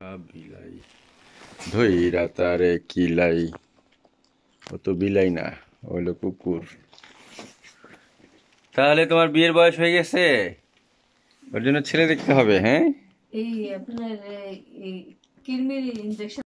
বিলাই কিলাই ও তো বিলাই না হলো কুকুর তাহলে তোমার বিয়ের বয়স হয়ে গেছে ওর জন্য ছেলে দেখতে হবে হ্যাঁ এই আপনার ইনজেকশন